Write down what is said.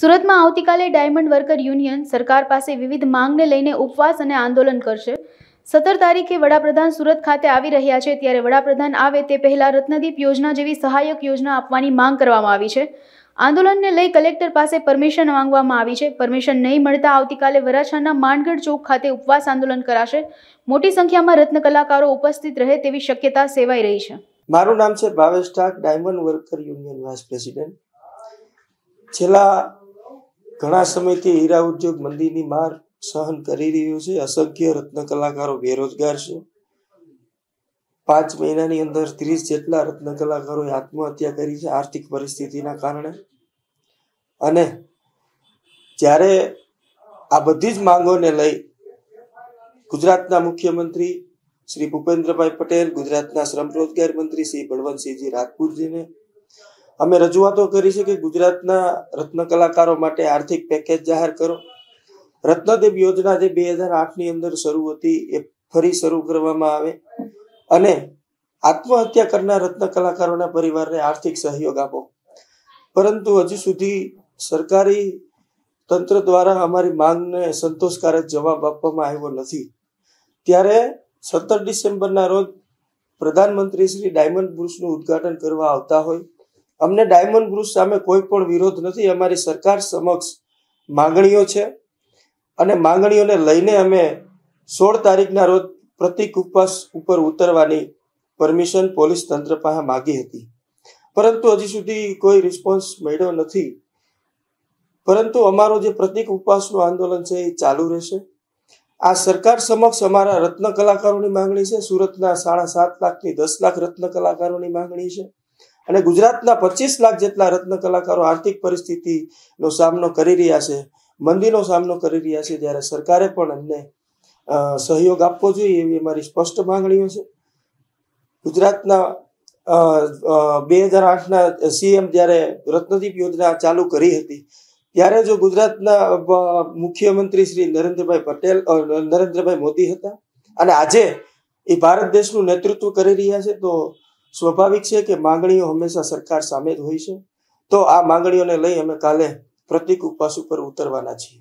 સુરતમાં આવતીકાલે diamond worker union સરકાર પાસે વિવિધ માંગને લઈને ઉપવાસ અને આંદોલન કરશે સત્તર તારીખે વડાપ્રધાન સુરત ખાતે આવી રહ્યા છે ત્યારે વડાપ્રધાન આવે તે પહેલાં રત્નદીપ યોજના જેવી સહાયક યોજના આપવાની માંગ કરવામાં આવી છે આંદોલનને લઈ કલેક્ટર પાસે પરમિશન માંગવામાં આવી છે પરમિશન નહીં મળતા આવતીકાલે વરાછાના માંડગઢ ચોક ખાતે ઉપવાસ આંદોલન કરાશે મોટી સંખ્યામાં રત્ન કલાકારો ઉપસ્થિત રહે તેવી શક્યતા સેવાઈ રહી છે મારું નામ છે ભાવેશ ઠાક diamond worker union vice president છેલ્લા ઘણા સમયથી હીરા ઉદ્યોગ મંદીની માર સહન કરી રહ્યું છે અસંખ્ય રત્ન કલાકારો બેરોજગાર છે પાંચ મહિનાની અંદર ત્રીસ જેટલા રત્ન કલાકારોએ આત્મહત્યા કરી છે આર્થિક પરિસ્થિતિના કારણે અને જ્યારે આ બધી જ માંગોને લઈ ગુજરાતના મુખ્યમંત્રી શ્રી ભૂપેન્દ્રભાઈ પટેલ ગુજરાતના શ્રમ રોજગાર મંત્રી શ્રી બળવંતસિંહજી રાજપૂતજીને અમે રજૂઆતો કરી છે કે ગુજરાતના રત્ન કલાકારો માટે આર્થિક પેકેજ જાહેર કરો રત્નદેવ યોજના જે બે હજાર આઠની અંદર શરૂ હતી એ ફરી શરૂ કરવામાં આવે અને આત્મહત્યા કરનાર રત્ન કલાકારોના પરિવારને આર્થિક સહયોગ આપો પરંતુ હજુ સુધી સરકારી તંત્ર દ્વારા અમારી માંગને સંતોષકારક જવાબ આપવામાં આવ્યો નથી ત્યારે સત્તર ડિસેમ્બરના રોજ પ્રધાનમંત્રી શ્રી ડાયમંડ બુર્સનું ઉદઘાટન કરવા આવતા હોય અમને ડાયમંડ ગ્રુપ સામે કોઈ પણ વિરોધ નથી અમારી સરકાર સમક્ષ માંગણીઓ છે અને માંગણીઓને લઈને અમે સોળ તારીખના રોજ પ્રતિક ઉપવાસ ઉપર ઉતરવાની પરમિશન પોલીસ તંત્ર પાસે માગી હતી પરંતુ હજી સુધી કોઈ રિસ્પોન્સ મળ્યો નથી પરંતુ અમારો જે પ્રતિક ઉપવાસનું આંદોલન છે એ ચાલુ રહેશે આ સરકાર સમક્ષ અમારા રત્ન કલાકારોની માંગણી છે સુરતના સાડા સાત લાખની દસ લાખ રત્ન કલાકારોની માંગણી છે અને ગુજરાતના પચીસ લાખ જેટલા રત્ન કલાકારો આર્થિક પરિસ્થિતિનો સામનો કરી રહ્યા છે મંદીનો સામનો કરી રહ્યા છે જ્યારે સરકારે પણ એમને સહયોગ આપવો જોઈએ એવી મારી સ્પષ્ટ માંગણીઓ છે ગુજરાતના બે હજાર આઠના સીએમ જ્યારે રત્નદીપ યોજના ચાલુ કરી હતી ત્યારે જો ગુજરાતના મુખ્યમંત્રી શ્રી નરેન્દ્રભાઈ પટેલ નરેન્દ્રભાઈ મોદી હતા અને આજે એ ભારત દેશનું નેતૃત્વ કરી રહ્યા છે તો સ્વાભાવિક છે કે માંગણીઓ હંમેશા સરકાર સામે જ હોય છે તો આ માંગણીઓને લઈ અમે કાલે પ્રતિક ઉપવાસ ઉપર ઉતરવાના છીએ